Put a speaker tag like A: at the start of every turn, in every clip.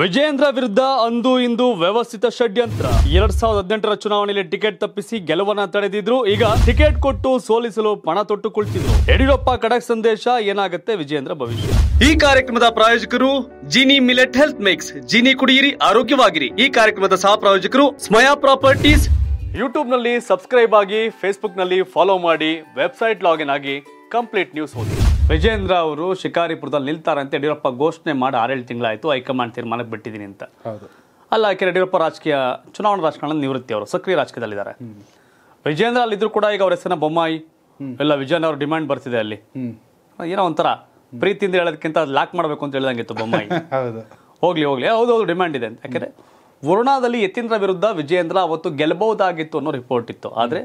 A: ವಿಜೇಂದ್ರ ವಿರುದ್ಧ ಅಂದು ಇಂದು ವ್ಯವಸ್ಥಿತ ಷಡ್ಯಂತ್ರ ಎರಡ್ ಸಾವಿರದ ಹದಿನೆಂಟರ ಚುನಾವಣೆಯಲ್ಲಿ ಟಿಕೆಟ್ ತಪ್ಪಿಸಿ ಗೆಲುವನ್ನ ತಡೆದಿದ್ರು ಈಗ ಟಿಕೆಟ್ ಕೊಟ್ಟು ಸೋಲಿಸಲು ಪಣ ತೊಟ್ಟುಕೊಳ್ತಿದ್ರು ಯಡಿಯೂರಪ್ಪ ಖಡಕ್ ಸಂದೇಶ ಏನಾಗುತ್ತೆ ವಿಜೇಂದ್ರ ಭವಿಷ್ಯ ಈ ಕಾರ್ಯಕ್ರಮದ ಪ್ರಾಯೋಜಕರು Jini millet health mix Jini ಕುಡಿಯಿರಿ ಆರೋಗ್ಯವಾಗಿರಿ ಈ ಕಾರ್ಯಕ್ರಮದ ಸಹ ಪ್ರಾಯೋಜಕರು ಸ್ಮಯಾ ಪ್ರಾಪರ್ಟೀಸ್ ಯೂಟ್ಯೂಬ್ ನಲ್ಲಿ ಸಬ್ಸ್ಕ್ರೈಬ್ ಆಗಿ ಫೇಸ್ಬುಕ್ ನಲ್ಲಿ ಫಾಲೋ ಮಾಡಿ ವೆಬ್ಸೈಟ್ ಲಾಗಿನ್ ಆಗಿ ಕಂಪ್ಲೀಟ್ ನ್ಯೂಸ್ ಓದಿ ವಿಜೇಂದ್ರ ಅವರು ಶಿಕಾರಿಪುರದಲ್ಲಿ ನಿಲ್ತಾರೆ ಅಂತ ಯಡಿಯೂರಪ್ಪ ಘೋಷಣೆ ಮಾಡಿ ಆರೇಳು ತಿಂಗಳಾಯಿತು ಹೈಕಮಾಂಡ್ ತೀರ್ಮಾನಕ್ಕೆ ಬಿಟ್ಟಿದ್ದೀನಿ ಅಂತ ಅಲ್ಲ ಯಾಕೆ ಯಡಿಯೂರಪ್ಪ ರಾಜಕೀಯ ಚುನಾವಣಾ ರಾಜಕಾರಣ ನಿವೃತ್ತಿ ಅವರು ಸಕ್ರಿಯ ರಾಜಕೀಯದಲ್ಲಿದ್ದಾರೆ ವಿಜೇಂದ್ರ ಅಲ್ಲಿದ್ರು ಕೂಡ ಈಗ ಅವ್ರ ಹೆಸರಿನ ಬೊಮ್ಮಾಯಿ ಎಲ್ಲ ವಿಜಯನ್ ಅವ್ರ ಡಿಮ್ಯಾಂಡ್ ಬರ್ತಿದೆ ಅಲ್ಲಿ ಏನೋ ಒಂಥರ ಪ್ರೀತಿಯಿಂದ ಹೇಳೋದಕ್ಕಿಂತ ಲಾಕ್ ಮಾಡಬೇಕು ಅಂತ ಹೇಳ್ದಂಗಿತ್ತು ಬೊಮ್ಮಾಯಿ ಹೋಗ್ಲಿ ಹೋಗ್ಲಿ ಹೌದು ಹೌದು ಡಿಮ್ಯಾಂಡ್ ಇದೆ ಅಂತ ಯಾಕಂದ್ರೆ ವರುಣಾದಲ್ಲಿ ಯತೀಂದ್ರ ವಿರುದ್ಧ ವಿಜೇಂದ್ರ ಅವತ್ತು ಗೆಲ್ಲಬಹುದಾಗಿತ್ತು ಅನ್ನೋ ರಿಪೋರ್ಟ್ ಇತ್ತು ಆದ್ರೆ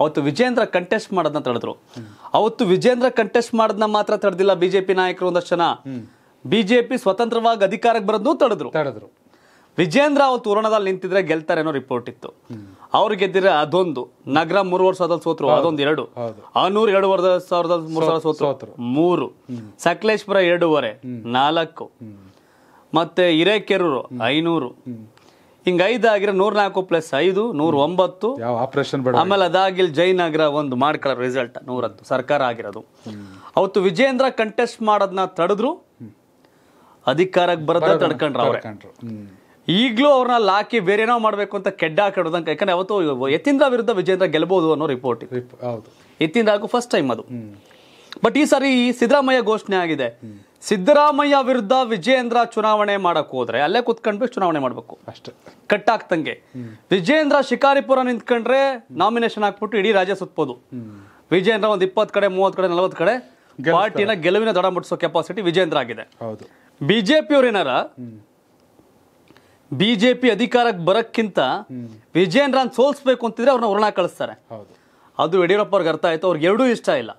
A: ಅವತ್ತು ವಿಜೇಂದ್ರ ಕಂಟೆಸ್ಟ್ ಮಾಡೋದನ್ನ ತಡೆದ್ರು ಅವತ್ತು ವಿಜೇಂದ್ರ ಕಂಟೆಸ್ಟ್ ಮಾಡೋದನ್ನ ಮಾತ್ರ ತಡೆದಿಲ್ಲ ಬಿಜೆಪಿ ನಾಯಕರು ಒಂದಷ್ಟು ಜನ ಬಿಜೆಪಿ ಸ್ವತಂತ್ರವಾಗಿ ಅಧಿಕಾರಕ್ಕೆ ಬರೋದು ತಡೆದ್ರು ತಡೆದ್ರು ವಿಜೇಂದ್ರ ಅವತ್ತು ತೋರಣದಲ್ಲಿ ನಿಂತಿದ್ರೆ ಗೆಲ್ತಾರೆ ಅನ್ನೋ ರಿಪೋರ್ಟ್ ಇತ್ತು ಅವ್ರು ಗೆದ್ದಿರ ಅದೊಂದು ನಗರ ಮೂರು ಸಾವಿರದಲ್ಲಿ ಸೋತರು ಅದೊಂದು ಎರಡು ಆನೂರು ಎರಡೂವರೆ ಸಾವಿರದ ಮೂರು ಸಾವಿರ ಸೋತರು ಮೂರು ಸಕಲೇಶ್ಪುರ ಎರಡೂವರೆ ನಾಲ್ಕು ಮತ್ತೆ ಹಿರೇಕೆರೂರು ಐನೂರು ಹಿಂಗ ಐದಾಗಿರೋ ಆಗಿರ ನೂರ್ ನಾಲ್ಕು ಪ್ಲಸ್ ಐದು ನೂರ ಒಂಬತ್ತು ಆಪರೇಷನ್ ಆಮೇಲೆ ಅದಾಗಿಲ್ ಜೈನ್ ಆಗಿರೋ ಒಂದು ಮಾಡ್ಕೊಳ್ಳೋ ರಿಸಲ್ಟ್ ನೂರತ್ತು ಸರ್ಕಾರ ಆಗಿರೋದು ಅವತ್ತು ವಿಜೇಂದ್ರ ಕಂಟೆಸ್ಟ್ ಮಾಡೋದನ್ನ ತಡೆದ್ರು ಅಧಿಕಾರಕ್ಕೆ ಬರೋದ ತಡ್ಕೊಂಡ್ರ ಈಗಲೂ ಅವ್ರನ್ನ ಲಾಕಿ ಬೇರೆನೋ ಮಾಡಬೇಕು ಅಂತ ಕೆಡ್ಡ ಹಾಕಿಡೋದಂಗೆ ಯಾಕಂದ್ರೆ ಅವತ್ತು ಯತೀಂದ್ರ ವಿರುದ್ಧ ವಿಜೇಂದ್ರ ಗೆಲ್ಬಹುದು ಅನ್ನೋ ರಿಪೋರ್ಟ್ ಯತೀಂದ್ರ ಫಸ್ಟ್ ಟೈಮ್ ಅದು ಬಟ್ ಈ ಸಾರಿ ಸಿದ್ದರಾಮಯ್ಯ ಘೋಷಣೆ ಆಗಿದೆ ಸಿದ್ದರಾಮಯ್ಯ ವಿರುದ್ಧ ವಿಜಯೇಂದ್ರ ಚುನಾವಣೆ ಮಾಡಕ್ ಹೋದ್ರೆ ಅಲ್ಲೇ ಕುತ್ಕೊಂಡ್ಬಿಟ್ಟು ಚುನಾವಣೆ ಮಾಡ್ಬೇಕು ಅಷ್ಟೇ ಕಟ್ ಆಗ್ತಂಗೆ ವಿಜಯೇಂದ್ರ ಶಿಕಾರಿಪುರ ನಿಂತ್ಕೊಂಡ್ರೆ ನಾಮಿನೇಷನ್ ಹಾಕ್ಬಿಟ್ಟು ಇಡೀ ರಾಜ್ಯ ಸುತ್ತಬಹುದು ವಿಜಯೇಂದ್ರ ಒಂದ್ ಇಪ್ಪತ್ ಕಡೆ ಮೂವತ್ತು ಕಡೆ ನಲವತ್ತು ಕಡೆ ಪಾರ್ಟಿನ ಗೆಲುವಿನ ದಡ ಮುಟ್ಟಿಸೋ ಕೆಪಾಸಿಟಿ ವಿಜೇಂದ್ರ ಆಗಿದೆ ಬಿಜೆಪಿ ಏನಾರ ಬಿಜೆಪಿ ಅಧಿಕಾರಕ್ಕೆ ಬರಕ್ಕಿಂತ ವಿಜೇಂದ್ರ ಸೋಲ್ಸ್ಬೇಕು ಅಂತಿದ್ರೆ ಅವ್ರನ್ನ ಹೊರಣ ಕಳಿಸ್ತಾರೆ ಅದು ಯಡಿಯೂರಪ್ಪ ಅವ್ರಿಗೆ ಅರ್ಥ ಆಯ್ತು ಅವ್ರಿಗೆ ಎರಡೂ ಇಷ್ಟ ಇಲ್ಲ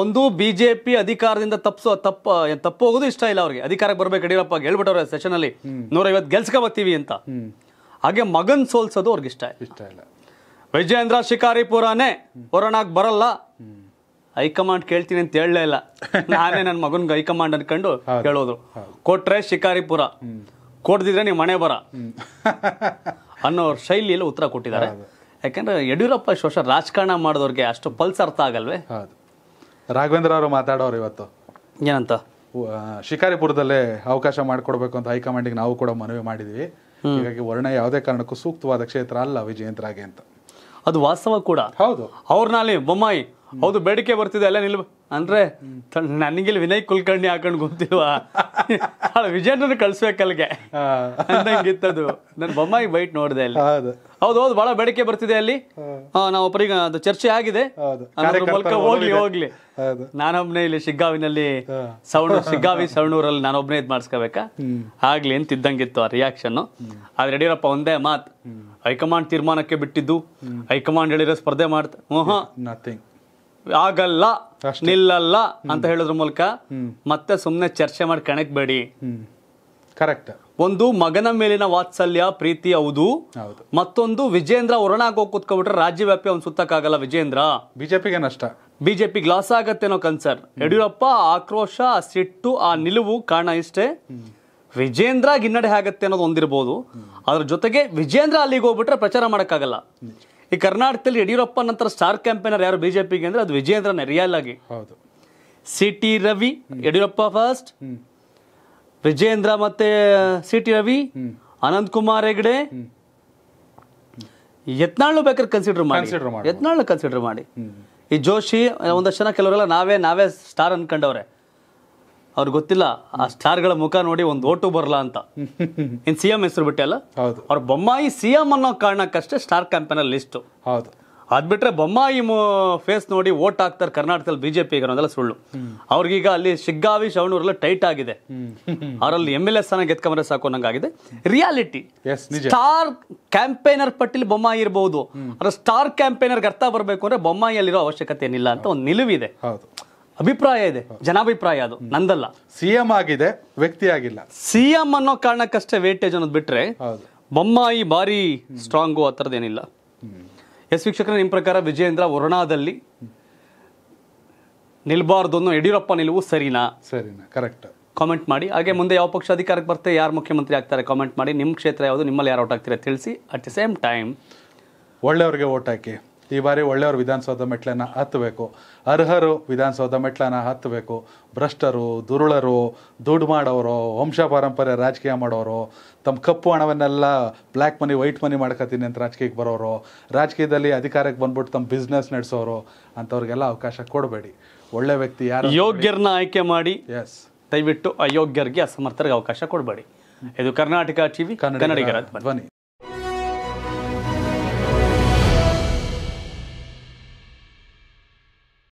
A: ಒಂದು ಬಿ ಜೆ ಪಿ ಅಧಿಕಾರದಿಂದ ತಪ್ಪಿಸೋ ತಪ್ಪ ತಪ್ಪೋಗೋದು ಇಷ್ಟ ಇಲ್ಲ ಅವ್ರಿಗೆ ಅಧಿಕಾರಕ್ಕೆ ಬರ್ಬೇಕು ಯಡಿಯೂರಪ್ಪ ಹೇಳ್ಬಿಟ್ಟವ್ರೆ ಸೆಷನ್ ಅಲ್ಲಿ ನೂರೈವತ್ತು ಬರ್ತೀವಿ ಅಂತ ಹಾಗೆ ಮಗನ್ ಸೋಲ್ಸೋದು ಅವ್ರಿಗೆ ಇಷ್ಟ ಇಷ್ಟ ಇಲ್ಲ ವಿಜಯೇಂದ್ರ ಶಿಕಾರಿಪುರನೇ ಹೊರಣಾಗ್ ಬರಲ್ಲ ಹೈಕಮಾಂಡ್ ಕೇಳ್ತೀನಿ ಅಂತ ಹೇಳಲೇ ಇಲ್ಲ ನಾನೇ ನನ್ನ ಮಗನ್ಗೆ ಹೈಕಮಾಂಡ್ ಅನ್ಕೊಂಡು ಹೇಳೋದು ಕೊಟ್ರೆ ಶಿಕಾರಿಪುರ ಕೊಡ್ದಿದ್ರೆ ನೀವು ಮನೆ ಬರ ಅನ್ನೋ ಶೈಲಿಯಲ್ಲಿ ಉತ್ತರ ಕೊಟ್ಟಿದ್ದಾರೆ ಯಾಕಂದ್ರೆ ಯಡಿಯೂರಪ್ಪ ಶೋಷ ರಾಜಕಾರಣ ಮಾಡಿದವ್ರಿಗೆ ಅಷ್ಟು ಪಲ್ಸ್ ಅರ್ಥ ಆಗಲ್ವೇ ರಾಘವೇಂದ್ರ ಅವರು ಮಾತಾಡೋರು ಇವತ್ತು ಏನಂತ ಶಿಕಾರಿಪುರದಲ್ಲೇ ಅವಕಾಶ ಮಾಡಿಕೊಡ್ಬೇಕು ಅಂತ ಹೈಕಮಾಂಡಿಗೆ ನಾವು ಕೂಡ ಮನವಿ ಮಾಡಿದ್ವಿ ಹೀಗಾಗಿ ವರ್ಣ ಯಾವುದೇ ಕಾರಣಕ್ಕೂ ಸೂಕ್ತವಾದ ಕ್ಷೇತ್ರ ಅಲ್ಲ ವಿಜಯೇಂದ್ರಗೆ ಅಂತ ಅದು ವಾಸ್ತವ ಕೂಡ ಹೌದು ಅವ್ರನ್ನಲ್ಲಿ ಬೊಮ್ಮಾಯಿ ಹೌದು ಬೇಡಿಕೆ ಬರ್ತಿದೆ ಅಲ್ಲ ನಿಲ್ ಅಂದ್ರೆ ನನಗಿಲ್ಲಿ ವಿನಯ್ ಕುಲಕರ್ಣಿ ಹಾಕೊಂಡು ಗೊತ್ತಿಲ್ವಾ ವಿಜಯನ ಕಳ್ಸ್ಬೇಕು ಅಲ್ಲಿಗೆ ಅಂದಂಗಿತ್ತದು ಬೊಮ್ಮಾಯಿ ಬೈಟ್ ನೋಡಿದೆ ಅಲ್ಲಿ ಹೌದು ಹೌದು ಬಹಳ ಬೇಡಿಕೆ ಬರ್ತಿದೆ ಅಲ್ಲಿ ನಾವು ಒಬ್ಬರಿಗೆ ಅದು ಚರ್ಚೆ ಆಗಿದೆ ಹೋಗ್ಲಿ ಹೋಗ್ಲಿ ನಾನೊಬ್ನೇ ಇಲ್ಲಿ ಶಿಗ್ಗಾವಿನಲ್ಲಿ ಸವಣೂರ್ ಶಿಗ್ಗಾವಿ ಸವಣೂರಲ್ಲಿ ನಾನೊಬ್ನೇ ಇದ್ ಮಾಡಿಸ್ಕೋಬೇಕಾ ಆಗ್ಲಿ ಅಂತ ಇದ್ದಂಗಿತ್ತು ಆ ರಿಯಾಕ್ಷನ್ ಆದ್ರೆ ಯಡಿಯೂರಪ್ಪ ಒಂದೇ ಮಾತ್ ಹೈಕಮಾಂಡ್ ತೀರ್ಮಾನಕ್ಕೆ ಬಿಟ್ಟಿದ್ದು ಹೈಕಮಾಂಡ್ ಹೇಳಿರೋ ಸ್ಪರ್ಧೆ ಮಾಡ್ತಾ ಆಗಲ್ಲ ನಿಲ್ಲಲ್ಲ ಅಂತ ಹೇಳೋದ್ರ ಮೂಲಕ ಮತ್ತೆ ಸುಮ್ಮನೆ ಚರ್ಚೆ ಮಾಡಿ ಬೇಡಿ ಕರೆಕ್ಟ್ ಒಂದು ಮಗನ ಮೇಲಿನ ವಾತ್ಸಲ್ಯ ಪ್ರೀತಿ ಹೌದು ಮತ್ತೊಂದು ವಿಜೇಂದ್ರ ಹೊರನಾಗ ಹೋಗಿ ಕುತ್ಕೊಂಡ್ಬಿಟ್ರೆ ರಾಜ್ಯವ್ಯಾಪಿ ಅವ್ನು ಸುತ್ತಕ್ಕಾಗಲ್ಲ ವಿಜೇಂದ್ರ ಬಿಜೆಪಿಗೆ ನಷ್ಟ ಬಿಜೆಪಿ ಗ್ಲಾಸ್ ಆಗತ್ತೆ ಕನ್ಸರ್ ಯಡಿಯೂರಪ್ಪ ಆಕ್ರೋಶ ಸಿಟ್ಟು ಆ ನಿಲುವು ಕಾರಣ ಇಷ್ಟೇ ವಿಜೇಂದ್ರ ಗಿನ್ನಡೆ ಆಗತ್ತೆ ಅನ್ನೋದು ಒಂದಿರ್ಬೋದು ಅದ್ರ ಜೊತೆಗೆ ವಿಜೇಂದ್ರ ಅಲ್ಲಿಗೆ ಹೋಗ್ಬಿಟ್ರೆ ಪ್ರಚಾರ ಮಾಡೋಕ್ಕಾಗಲ್ಲ ಈ ಕರ್ನಾಟಕದಲ್ಲಿ ಯಡಿಯೂರಪ್ಪ ನಂತರ ಸ್ಟಾರ್ ಕ್ಯಾಂಪೇನರ್ ಯಾರು ಬಿಜೆಪಿಗೆ ಅಂದ್ರೆ ಅದು ವಿಜೇಂದ್ರನೇ ರಿಯಲ್ ಆಗಿ ಹೌದು C T Ravi Yediyurappa first Vijendra ಮತ್ತೆ ಸಿ ಟಿ ರವಿ ಅನಂತ್ ಕುಮಾರ್ ಹೆಗ್ಡೆ ಯತ್ನಾಳ್ನು ಬೇಕಾದ್ರೆ ಕನ್ಸಿಡರ್ ಮಾಡಿ ಯತ್ನಾಳ್ನ ಕನ್ಸಿಡರ್ ಮಾಡಿ ಈ ಜೋಶಿ ಒಂದಷ್ಟು ಜನ ಕೆಲವರೆಲ್ಲ ನಾವೇ ನಾವೇ ಸ್ಟಾರ್ ಅನ್ಕೊಂಡವ್ರೆ ಅವ್ರಿಗೆ ಗೊತ್ತಿಲ್ಲ ಆ ಗಳ ಮುಖ ನೋಡಿ ಒಂದು ಓಟು ಬರಲ್ಲ ಅಂತ ಇನ್ ಸಿ ಎಂ ಹೆಸರು ಬಿಟ್ಟೆ ಹೌದು ಅವ್ರ ಬೊಮ್ಮಾಯಿ ಸಿಎಂ ಅನ್ನೋ ಕಾರಣಕ್ಕಷ್ಟೇ ಸ್ಟಾರ್ ಅಲ್ಲಿ ಲಿಸ್ಟ್ ಹೌದು ಬಿಟ್ರೆ ಬಿಟ್ರೆ ಬೊಮ್ಮಾಯಿ ಫೇಸ್ ನೋಡಿ ಓಟ್ ಹಾಕ್ತಾರೆ ಕರ್ನಾಟಕದಲ್ಲಿ ಬಿಜೆಪಿ ಅನ್ನೋದೆಲ್ಲ ಸುಳ್ಳು ಅವ್ರಿಗೀಗ ಅಲ್ಲಿ ಶಿಗ್ಗಾವಿ ಎಲ್ಲ ಟೈಟ್ ಆಗಿದೆ ಅವರಲ್ಲಿ ಎಮ್ ಎಲ್ ಎ ಸ್ಥಾನ ಗೆದ್ಕೊಂಡ್ರೆ ಸಾಕು ನಂಗಾಗಿದೆ ರಿಯಾಲಿಟಿ ಸ್ಟಾರ್ ಕ್ಯಾಂಪೇನರ್ ಪಟ್ಟಿಲಿ ಬೊಮ್ಮಾಯಿ ಇರಬಹುದು ಅದ್ರ ಸ್ಟಾರ್ ಕ್ಯಾಂಪೇನರ್ಗೆ ಅರ್ಥ ಬರಬೇಕು ಅಂದ್ರೆ ಬೊಮ್ಮಾಯಿಯಲ್ಲಿರೋ ಅವಶ್ಯಕತೆ ಏನಿಲ್ಲ ಅಂತ ಒಂದು ನಿಲುವಿದೆ ಅಭಿಪ್ರಾಯ ಇದೆ ಜನಾಭಿಪ್ರಾಯ ಅದು ನಂದಲ್ಲ ಸಿಎಂ ಆಗಿದೆ ವ್ಯಕ್ತಿ ಆಗಿಲ್ಲ ಸಿಎಂ ಅನ್ನೋ ಕಾರಣಕ್ಕಷ್ಟೇ ವೇಟೇಜ್ ಅನ್ನೋದು ಬಿಟ್ರೆ ಬೊಮ್ಮಾಯಿ ಬಾರಿ ಸ್ಟ್ರಾಂಗು ಆ ಥರದ್ದೇನಿಲ್ಲ ಎಸ್ ವೀಕ್ಷಕರ ನಿಮ್ಮ ಪ್ರಕಾರ ವಿಜಯೇಂದ್ರ ವರ್ಣಾದಲ್ಲಿ ನಿಲ್ಬಾರ್ದು ಅನ್ನೋ ಯಡಿಯೂರಪ್ಪ ನಿಲುವು ಸರಿನಾ ಸರಿನಾ ಕರೆಕ್ಟ್ ಕಾಮೆಂಟ್ ಮಾಡಿ ಹಾಗೆ ಮುಂದೆ ಯಾವ ಪಕ್ಷ ಅಧಿಕಾರಕ್ಕೆ ಬರ್ತೆ ಯಾರು ಮುಖ್ಯಮಂತ್ರಿ ಆಗ್ತಾರೆ ಕಾಮೆಂಟ್ ಮಾಡಿ ನಿಮ್ಮ ಕ್ಷೇತ್ರ ಯಾವುದು ನಿಮ್ಮಲ್ಲಿ ಯಾರು ಔಟ್ ಆಗ್ತೀರಾ ತಿಳಿಸಿ ಅಟ್ ದಿ ಸೇಮ್ ಟೈಮ್ ಒಳ್ಳೆಯವ್ರಿಗೆ ಓಟ್ ಹಾಕಿ ಈ ಬಾರಿ ಒಳ್ಳೆಯವರು ವಿಧಾನಸೌಧ ಮೆಟ್ಲನ್ನು ಹತ್ತಬೇಕು ಅರ್ಹರು ವಿಧಾನಸೌಧ ಮೆಟ್ಲನ್ನು ಹತ್ತಬೇಕು ಭ್ರಷ್ಟರು ದುರುಳರು ದುಡ್ಡು ಮಾಡೋರು ವಂಶ ಪಾರಂಪರ್ಯ ರಾಜಕೀಯ ಮಾಡೋರು ತಮ್ಮ ಕಪ್ಪು ಹಣವನ್ನೆಲ್ಲ ಬ್ಲ್ಯಾಕ್ ಮನಿ ವೈಟ್ ಮನಿ ಮಾಡ್ಕೊತೀನಿ ಅಂತ ರಾಜಕೀಯಕ್ಕೆ ಬರೋರು ರಾಜಕೀಯದಲ್ಲಿ ಅಧಿಕಾರಕ್ಕೆ ಬಂದ್ಬಿಟ್ಟು ತಮ್ಮ ಬಿಸ್ನೆಸ್ ನಡೆಸೋರು ಅಂಥವ್ರಿಗೆಲ್ಲ ಅವಕಾಶ ಕೊಡಬೇಡಿ ಒಳ್ಳೆ ವ್ಯಕ್ತಿ ಯಾರು ಯೋಗ್ಯರನ್ನ ಆಯ್ಕೆ ಮಾಡಿ ಎಸ್ ದಯವಿಟ್ಟು ಅಯೋಗ್ಯರಿಗೆ ಅಸಮರ್ಥರಿಗೆ ಅವಕಾಶ ಕೊಡಬೇಡಿ ಇದು ಕರ್ನಾಟಕ ಟಿವಿ ಕನ್ನಡಿಗರ ಧ್ವನಿ